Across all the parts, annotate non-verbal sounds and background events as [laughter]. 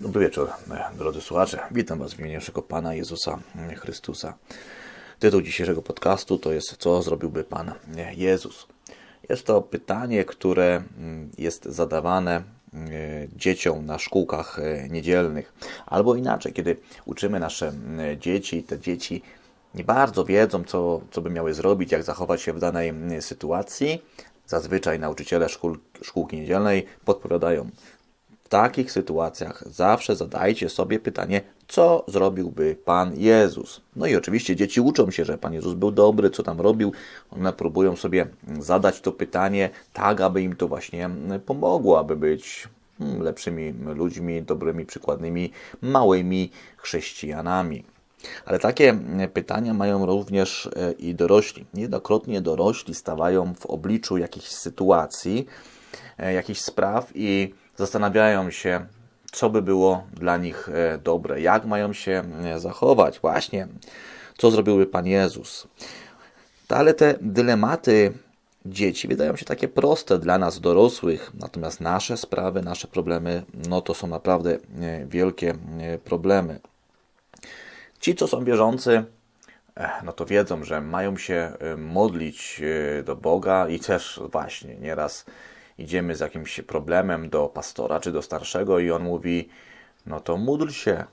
Dobry wieczór, e, drodzy słuchacze. Witam Was w imieniu naszego Pana Jezusa e, Chrystusa. Tytuł dzisiejszego podcastu to jest Co zrobiłby Pan e, Jezus? Jest to pytanie, które jest zadawane dzieciom na szkółkach niedzielnych. Albo inaczej, kiedy uczymy nasze dzieci, te dzieci nie bardzo wiedzą, co, co by miały zrobić, jak zachować się w danej sytuacji, Zazwyczaj nauczyciele szkół, szkółki niedzielnej podpowiadają: takich sytuacjach zawsze zadajcie sobie pytanie, co zrobiłby Pan Jezus. No i oczywiście dzieci uczą się, że Pan Jezus był dobry, co tam robił. One próbują sobie zadać to pytanie tak, aby im to właśnie pomogło, aby być hmm, lepszymi ludźmi, dobrymi, przykładnymi, małymi chrześcijanami. Ale takie pytania mają również e, i dorośli. Niejednokrotnie dorośli stawają w obliczu jakichś sytuacji, e, jakichś spraw i zastanawiają się, co by było dla nich e, dobre, jak mają się e, zachować, właśnie co zrobiłby Pan Jezus. Ale te dylematy dzieci wydają się takie proste dla nas dorosłych, natomiast nasze sprawy, nasze problemy, no to są naprawdę e, wielkie problemy. Ci, co są wierzący, no to wiedzą, że mają się modlić do Boga i też właśnie nieraz idziemy z jakimś problemem do pastora czy do starszego i on mówi, no to módl się.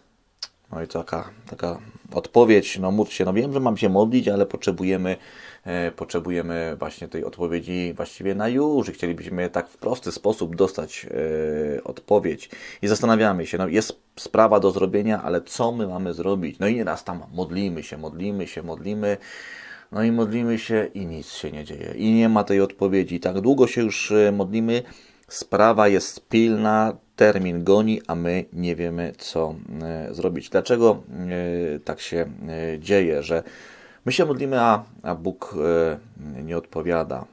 No i taka, taka odpowiedź, no módl się, no wiem, że mam się modlić, ale potrzebujemy, e, potrzebujemy właśnie tej odpowiedzi właściwie na już i chcielibyśmy tak w prosty sposób dostać e, odpowiedź. I zastanawiamy się, no jest sprawa do zrobienia, ale co my mamy zrobić? No i nieraz tam modlimy się, modlimy się, modlimy, no i modlimy się i nic się nie dzieje. I nie ma tej odpowiedzi. Tak długo się już e, modlimy, sprawa jest pilna, termin goni, a my nie wiemy, co e, zrobić. Dlaczego e, tak się dzieje, że my się modlimy, a, a Bóg nie odpowiada?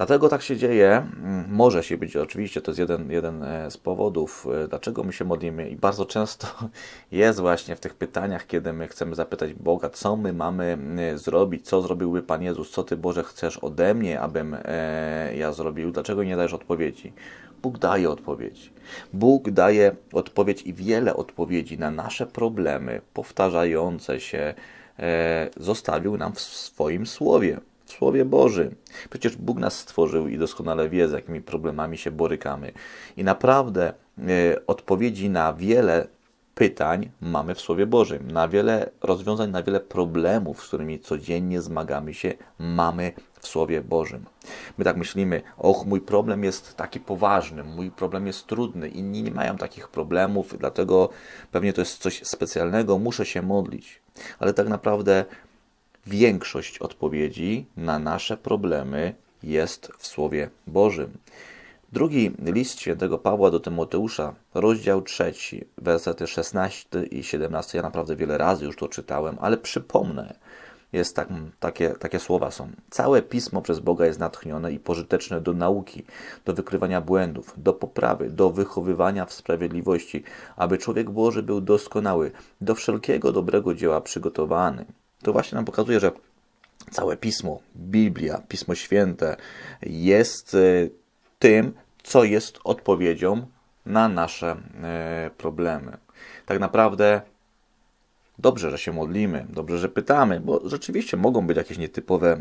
Dlatego tak się dzieje, mm, może się być, oczywiście to jest jeden, jeden e, z powodów, e, dlaczego my się modlimy i bardzo często [laughs] jest właśnie w tych pytaniach, kiedy my chcemy zapytać Boga, co my mamy e, zrobić, co zrobiłby Pan Jezus, co Ty Boże chcesz ode mnie, abym ja zrobił, dlaczego nie dajesz odpowiedzi? Bóg daje odpowiedź. Bóg daje odpowiedź i wiele odpowiedzi na nasze problemy powtarzające się, zostawił nam w swoim słowie. Słowie Bożym. Przecież Bóg nas stworzył i doskonale wie, z jakimi problemami się borykamy. I naprawdę y, odpowiedzi na wiele pytań mamy w Słowie Bożym, na wiele rozwiązań, na wiele problemów, z którymi codziennie zmagamy się, mamy w Słowie Bożym. My tak myślimy, och, mój problem jest taki poważny, mój problem jest trudny, inni nie mają takich problemów, dlatego pewnie to jest coś specjalnego, muszę się modlić. Ale tak naprawdę Większość odpowiedzi na nasze problemy jest w Słowie Bożym. Drugi list świętego Pawła do Tymoteusza, rozdział trzeci, wersety 16 i 17. Ja naprawdę wiele razy już to czytałem, ale przypomnę, jest tak, takie, takie słowa są. Całe pismo przez Boga jest natchnione i pożyteczne do nauki, do wykrywania błędów, do poprawy, do wychowywania w sprawiedliwości, aby człowiek Boży był doskonały, do wszelkiego dobrego dzieła przygotowany to właśnie nam pokazuje, że całe pismo, Biblia, Pismo Święte jest y, tym, co jest odpowiedzią na nasze y, problemy. Tak naprawdę dobrze, że się modlimy, dobrze, że pytamy, bo rzeczywiście mogą być jakieś nietypowe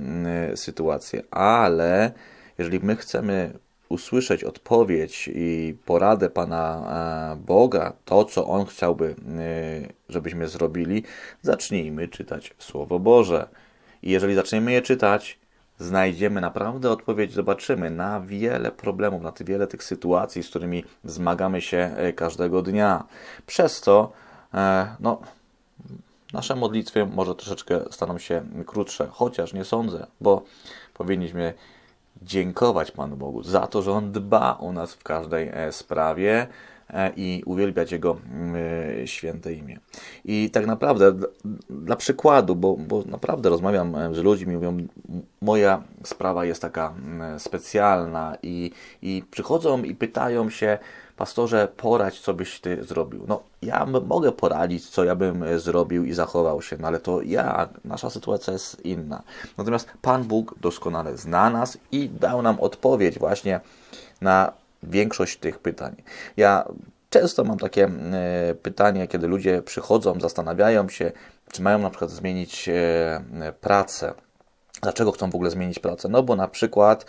y, sytuacje, ale jeżeli my chcemy usłyszeć odpowiedź i poradę Pana e, Boga, to co On chciałby, e, żebyśmy zrobili, zacznijmy czytać Słowo Boże. I jeżeli zaczniemy je czytać, znajdziemy naprawdę odpowiedź, zobaczymy na wiele problemów, na wiele tych sytuacji, z którymi zmagamy się e, każdego dnia. Przez to, no, nasze modlitwy może troszeczkę staną się krótsze, chociaż nie sądzę, bo powinniśmy dziękować Panu Bogu za to, że On dba o nas w każdej e, sprawie e, i uwielbiać Jego mm, e, święte imię. I tak naprawdę, dla przykładu, bo, bo naprawdę rozmawiam z ludźmi, mówią, moja sprawa jest taka mm, specjalna i, i przychodzą i pytają się, pastorze, poradź, co byś ty zrobił. No, ja mogę poradzić, co ja bym e, zrobił i zachował się, no ale to ja, nasza sytuacja jest inna. Natomiast Pan Bóg doskonale zna nas i dał nam odpowiedź właśnie na większość tych pytań. Ja często mam takie e, pytanie, kiedy ludzie przychodzą, zastanawiają się, czy mają na przykład zmienić e, pracę. Dlaczego chcą w ogóle zmienić pracę? No bo na przykład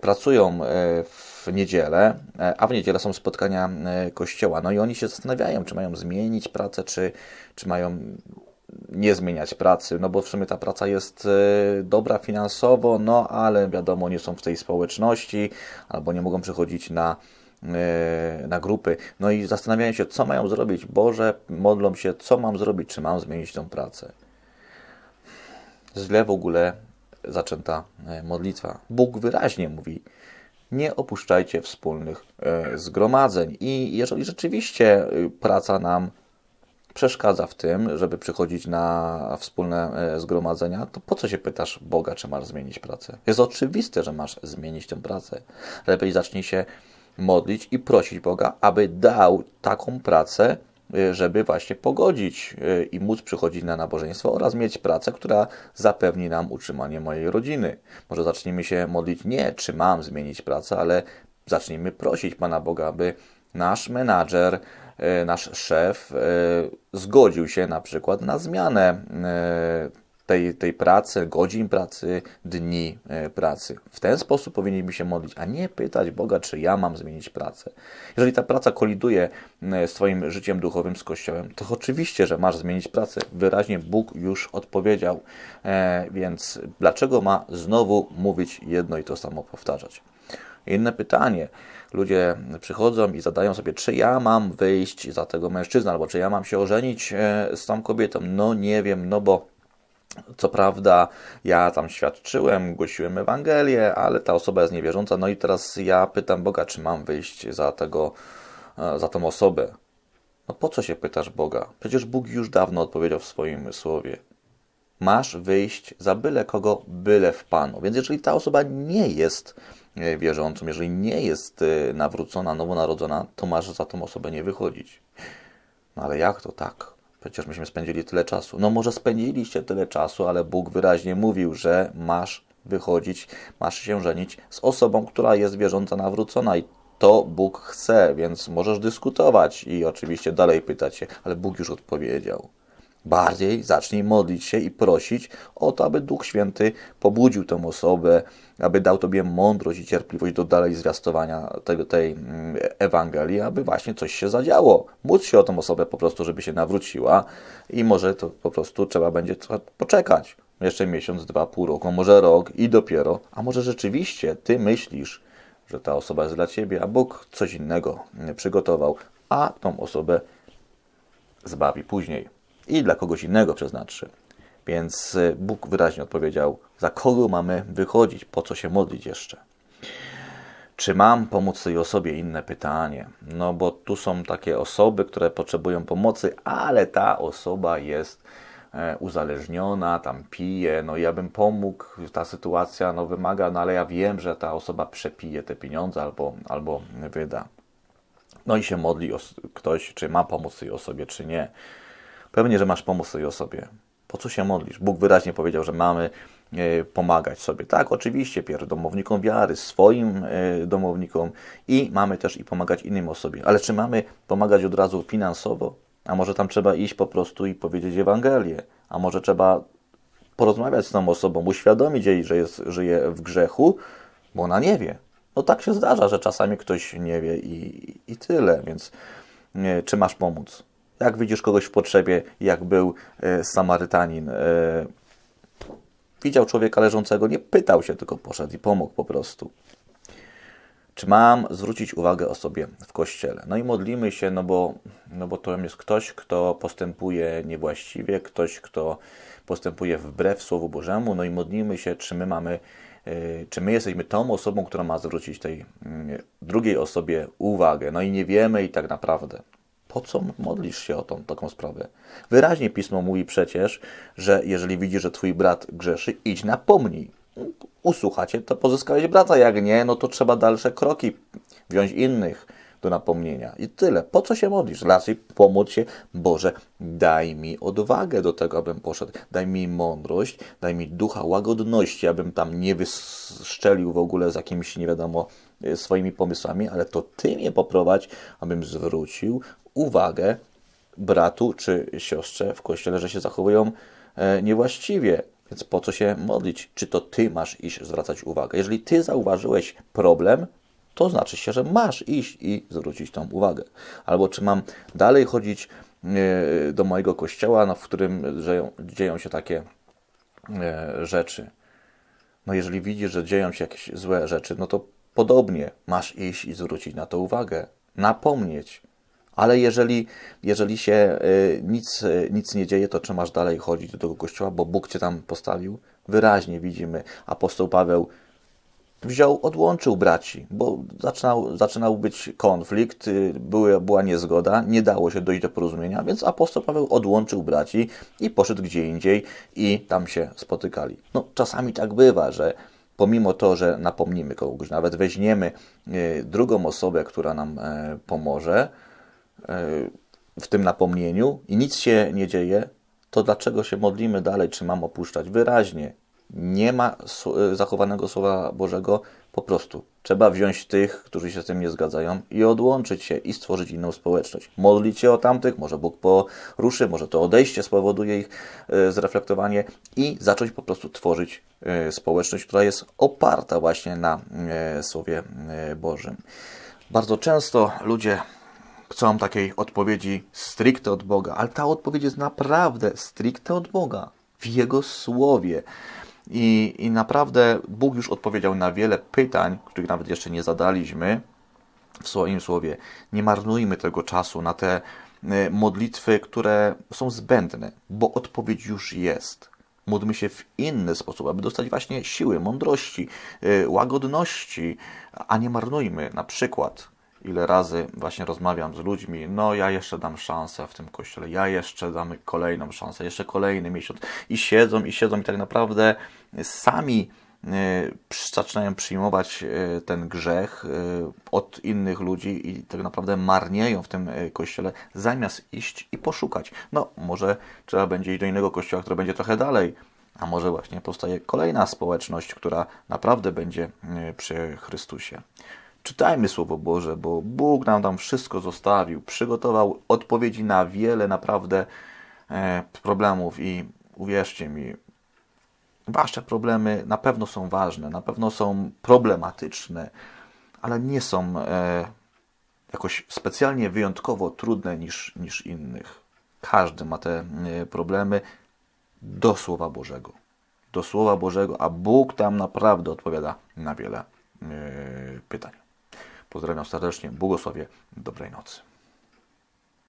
pracują w w niedzielę, e, a w niedzielę są spotkania e, kościoła. No i oni się zastanawiają, czy mają zmienić pracę, czy, czy mają nie zmieniać pracy, no bo w sumie ta praca jest e, dobra finansowo, no ale wiadomo, nie są w tej społeczności albo nie mogą przychodzić na, na grupy. No i zastanawiają się, co mają zrobić. Boże, modlą się, co mam zrobić, czy mam zmienić tą pracę. Źle w ogóle zaczęta modlitwa. Bóg wyraźnie mówi, nie opuszczajcie wspólnych e, zgromadzeń. I jeżeli rzeczywiście y, praca nam przeszkadza w tym, żeby przychodzić na wspólne e, zgromadzenia, to po co się pytasz Boga, czy masz zmienić pracę? Jest oczywiste, że masz zmienić tę pracę. Lepiej zacznij się modlić i prosić Boga, aby dał taką pracę, Y, żeby właśnie pogodzić y, i móc przychodzić na nabożeństwo oraz mieć pracę, która zapewni nam utrzymanie mojej rodziny. Może zacznijmy się modlić nie, czy mam zmienić pracę, ale zacznijmy prosić Pana Boga, aby nasz menadżer, y, nasz szef zgodził się na przykład na zmianę tej, tej pracy, godzin pracy, dni e, pracy. W ten sposób powinniśmy się modlić, a nie pytać Boga, czy ja mam zmienić pracę. Jeżeli ta praca koliduje e, z Twoim życiem duchowym, z Kościołem, to oczywiście, że masz zmienić pracę. Wyraźnie Bóg już odpowiedział, e, więc dlaczego ma znowu mówić jedno i to samo powtarzać? Inne pytanie. Ludzie przychodzą i zadają sobie, czy ja mam wyjść za tego mężczyzna, albo czy ja mam się ożenić z tą kobietą. No nie wiem, no bo co prawda, ja tam świadczyłem, głosiłem Ewangelię, ale ta osoba jest niewierząca. No i teraz ja pytam Boga, czy mam wyjść za, tego, e, za tą osobę. No po co się pytasz Boga? Przecież Bóg już dawno odpowiedział w swoim słowie. Masz wyjść za byle kogo, byle w Panu. Więc jeżeli ta osoba nie jest e, wierzącą, jeżeli nie jest e, nawrócona, nowonarodzona, to masz za tą osobę nie wychodzić. No ale jak to tak? Przecież myśmy spędzili tyle czasu. No może spędziliście tyle czasu, ale Bóg wyraźnie mówił, że masz wychodzić, masz się żenić z osobą, która jest wierząca, nawrócona i to Bóg chce, więc możesz dyskutować i oczywiście dalej pytać się, ale Bóg już odpowiedział. Bardziej zacznij modlić się i prosić o to, aby Duch Święty pobudził tę osobę, aby dał Tobie mądrość i cierpliwość do dalej zwiastowania tego, tej mm, Ewangelii, aby właśnie coś się zadziało. Módl się o tą osobę po prostu, żeby się nawróciła i może to po prostu trzeba będzie poczekać. Jeszcze miesiąc, dwa, pół roku, może rok i dopiero, a może rzeczywiście Ty myślisz, że ta osoba jest dla Ciebie, a Bóg coś innego mm, przygotował, a tą osobę zbawi później i dla kogoś innego przeznaczy. Więc y, Bóg wyraźnie odpowiedział, za kogo mamy wychodzić, po co się modlić jeszcze. Czy mam pomóc tej osobie? Inne pytanie. No bo tu są takie osoby, które potrzebują pomocy, ale ta osoba jest e, uzależniona, tam pije, no ja bym pomógł, ta sytuacja no, wymaga, no ale ja wiem, że ta osoba przepije te pieniądze albo, albo wyda. No i się modli ktoś, czy ma pomóc tej osobie, czy nie. Pewnie, że masz pomóc tej osobie. Po co się modlisz? Bóg wyraźnie powiedział, że mamy e, pomagać sobie. Tak, oczywiście, pierw domownikom wiary, swoim e, domownikom i mamy też i pomagać innym osobie. Ale czy mamy pomagać od razu finansowo? A może tam trzeba iść po prostu i powiedzieć Ewangelię? A może trzeba porozmawiać z tą osobą, uświadomić jej, że jest, żyje w grzechu, bo ona nie wie. No tak się zdarza, że czasami ktoś nie wie i, i tyle, więc nie, czy masz pomóc? jak widzisz kogoś w potrzebie, jak był e, Samarytanin. E, widział człowieka leżącego, nie pytał się, tylko poszedł i pomógł po prostu. Czy mam zwrócić uwagę o sobie w kościele? No i modlimy się, no bo, no bo to jest ktoś, kto postępuje niewłaściwie, ktoś, kto postępuje wbrew Słowu Bożemu, no i modlimy się, czy my mamy e, czy my jesteśmy tą osobą, która ma zwrócić tej mm, drugiej osobie uwagę. No i nie wiemy i tak naprawdę. Po co modlisz się o tą taką sprawę? Wyraźnie pismo mówi przecież, że jeżeli widzi, że twój brat grzeszy, idź napomnij. Usłuchacie, to pozyskałeś brata. Jak nie, no to trzeba dalsze kroki wziąć innych do napomnienia. I tyle. Po co się modlisz? Raczej pomóc się, Boże, daj mi odwagę do tego, abym poszedł. Daj mi mądrość, daj mi ducha łagodności, abym tam nie wyszczelił w ogóle z jakimiś, nie wiadomo, e, swoimi pomysłami, ale to Ty mnie poprowadź, abym zwrócił uwagę bratu czy siostrze w kościele, że się zachowują e, niewłaściwie. Więc po co się modlić? Czy to ty masz iść zwracać uwagę? Jeżeli ty zauważyłeś problem, to znaczy się, że masz iść i zwrócić tą uwagę. Albo czy mam dalej chodzić e, do mojego kościoła, no, w którym dzieją się takie e, rzeczy. No jeżeli widzisz, że dzieją się jakieś złe rzeczy, no to podobnie masz iść i zwrócić na to uwagę, napomnieć, ale jeżeli, jeżeli się y, nic, y, nic nie dzieje, to czy masz dalej chodzić do tego kościoła, bo Bóg cię tam postawił? Wyraźnie widzimy, apostoł Paweł wziął, odłączył braci, bo zaczynał, zaczynał być konflikt, y, były, była niezgoda, nie dało się dojść do porozumienia, więc apostoł Paweł odłączył braci i poszedł gdzie indziej i tam się spotykali. No, czasami tak bywa, że pomimo to, że napomnimy kogoś, nawet weźmiemy drugą osobę, która nam e, pomoże, w tym napomnieniu i nic się nie dzieje, to dlaczego się modlimy dalej, czy mam opuszczać? Wyraźnie nie ma zachowanego Słowa Bożego, po prostu trzeba wziąć tych, którzy się z tym nie zgadzają i odłączyć się i stworzyć inną społeczność. Modlić się o tamtych, może Bóg poruszy, może to odejście spowoduje ich e, zreflektowanie i zacząć po prostu tworzyć e, społeczność, która jest oparta właśnie na e, Słowie Bożym. Bardzo często ludzie chcą takiej odpowiedzi stricte od Boga, ale ta odpowiedź jest naprawdę stricte od Boga, w Jego Słowie. I, I naprawdę Bóg już odpowiedział na wiele pytań, których nawet jeszcze nie zadaliśmy w swoim słowie. Nie marnujmy tego czasu na te e, modlitwy, które są zbędne, bo odpowiedź już jest. Módlmy się w inny sposób, aby dostać właśnie siły, mądrości, e, łagodności, a nie marnujmy na przykład ile razy właśnie rozmawiam z ludźmi, no ja jeszcze dam szansę w tym kościele, ja jeszcze dam kolejną szansę, jeszcze kolejny miesiąc i siedzą, i siedzą i tak naprawdę sami y, zaczynają przyjmować y, ten grzech y, od innych ludzi i tak naprawdę marnieją w tym kościele, zamiast iść i poszukać. No, może trzeba będzie iść do innego kościoła, który będzie trochę dalej, a może właśnie powstaje kolejna społeczność, która naprawdę będzie przy Chrystusie. Czytajmy Słowo Boże, bo Bóg nam tam wszystko zostawił, przygotował odpowiedzi na wiele naprawdę e, problemów i uwierzcie mi, wasze problemy na pewno są ważne, na pewno są problematyczne, ale nie są e, jakoś specjalnie wyjątkowo trudne niż, niż innych. Każdy ma te e, problemy do Słowa Bożego. Do Słowa Bożego, a Bóg tam naprawdę odpowiada na wiele pytań. Pozdrawiam serdecznie, błogosławie, dobrej nocy.